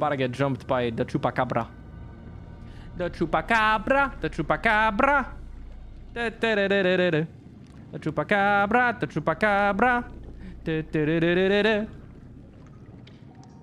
about to get jumped by the chupacabra. The chupacabra, the chupacabra. Da, da, da, da, da, da. The chupacabra, the chupacabra. Da, da, da, da, da, da.